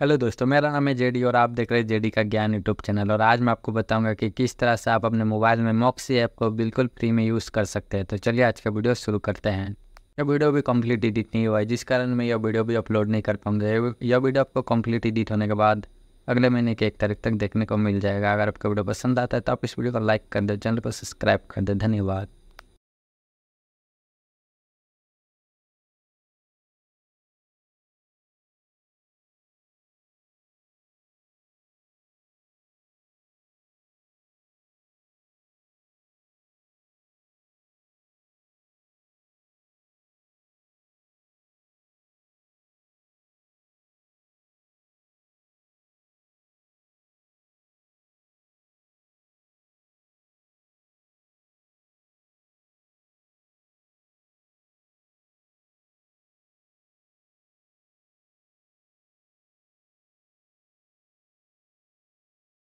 hello दोस्तों मेरा नाम है जेडी और आप देख रहे हैं जेडी का ज्ञान यूट्यूब चैनल और आज मैं आपको बताऊंगा कि किस तरह से आप अपने मोबाइल में मॉक्सी ऐप को बिल्कुल फ्री में यूज़ कर सकते हैं तो चलिए आज का वीडियो शुरू करते हैं यह वीडियो भी कम्प्लीट एडिट नहीं हुआ है जिस कारण मैं यह वीडियो भी अपलोड नहीं कर पाऊँगा यह वीडियो आपको कंप्लीट एडिट होने के बाद अगले महीने की एक तारीख तक देखने को मिल जाएगा अगर आपका वीडियो पसंद आता है तो आप इस वीडियो को लाइक कर दें चैनल को सब्सक्राइब कर दें धन्यवाद